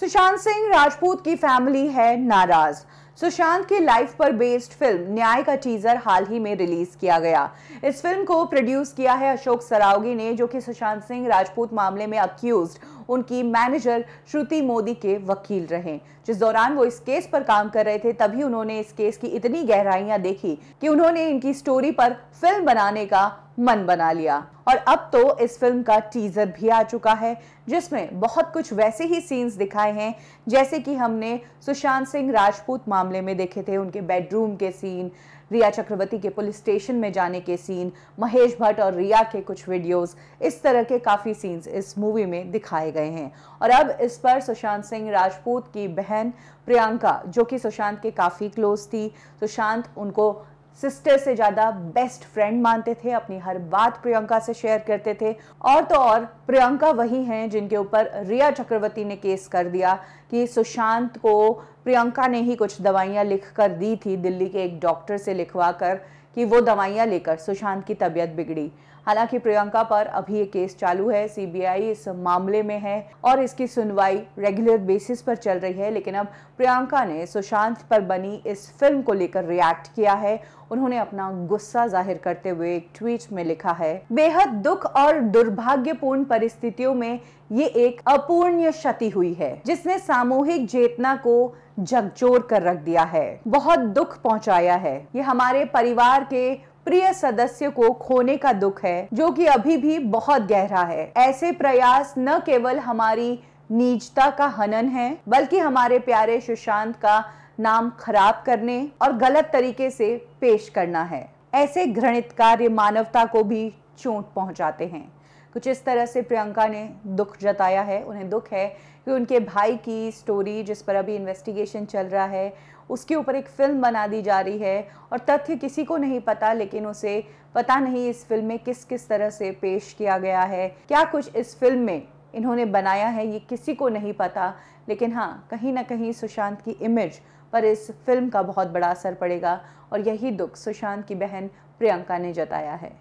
सुशांत सिंह राजपूत की फैमिली है नाराज सुशांत की लाइफ पर बेस्ड फिल्म न्याय का टीजर हाल ही में रिलीज किया गया इस फिल्म को प्रोड्यूस किया है अशोक सरावगी ने जो कि सुशांत सिंह राजपूत मामले में अक्यूज उनकी मैनेजर श्रुति मोदी के वकील रहे जिस दौरान वो इस केस पर काम कर रहे थे तभी उन्होंने इस केस की इतनी गहराइयां देखी कि उन्होंने इनकी स्टोरी पर फिल्म बनाने का मन बना लिया और अब तो इस फिल्म का टीजर भी आ चुका है जिसमें बहुत कुछ वैसे ही सीन्स दिखाए हैं जैसे कि हमने सुशांत सिंह राजपूत मामले में देखे थे उनके बेडरूम के सीन रिया चक्रवर्ती के पुलिस स्टेशन में जाने के सीन महेश भट्ट और रिया के कुछ वीडियोस इस तरह के काफ़ी सीन्स इस मूवी में दिखाए गए हैं और अब इस पर सुशांत सिंह राजपूत की बहन प्रियंका जो कि सुशांत के काफ़ी क्लोज थी सुशांत उनको सिस्टर से ज़्यादा बेस्ट फ्रेंड मानते थे अपनी हर बात प्रियंका से शेयर करते थे और तो और प्रियंका वही हैं जिनके ऊपर रिया चक्रवर्ती ने केस कर दिया कि सुशांत को प्रियंका ने ही कुछ दवाइयां लिख कर दी थी दिल्ली के एक डॉक्टर से लिखवा कर कि वो दवाइयां लेकर सुशांत की तबीयत बिगड़ी हालांकि प्रियंका पर अभी ये केस चालू है सीबीआई इस मामले में है और इसकी सुनवाई रेगुलर बेसिस पर चल रही है लेकिन अब प्रियंका ने सुशांत पर बनी इस फिल्म को लेकर रिएक्ट किया है उन्होंने अपना गुस्सा जाहिर करते हुए एक ट्वीट में लिखा है बेहद दुख और दुर्भाग्यपूर्ण परिस्थितियों में ये एक अपूर्णीय क्षति हुई है जिसने साम सामूहिक चेतना को झकझोर कर रख दिया है बहुत दुख पहुंचाया है ये हमारे परिवार के प्रिय सदस्य को खोने का दुख है जो कि अभी भी बहुत गहरा है ऐसे प्रयास न केवल हमारी नीचता का हनन है बल्कि हमारे प्यारे सुशांत का नाम खराब करने और गलत तरीके से पेश करना है ऐसे घृणित कार्य मानवता को भी चोट पहुंचाते हैं कुछ इस तरह से प्रियंका ने दुख जताया है उन्हें दुख है कि उनके भाई की स्टोरी जिस पर अभी इन्वेस्टिगेशन चल रहा है उसके ऊपर एक फ़िल्म बना दी जा रही है और तथ्य किसी को नहीं पता लेकिन उसे पता नहीं इस फिल्म में किस किस तरह से पेश किया गया है क्या कुछ इस फिल्म में इन्होंने बनाया है ये किसी को नहीं पता लेकिन हाँ कहीं ना कहीं सुशांत की इमेज पर इस फिल्म का बहुत बड़ा असर पड़ेगा और यही दुख सुशांत की बहन प्रियंका ने जताया है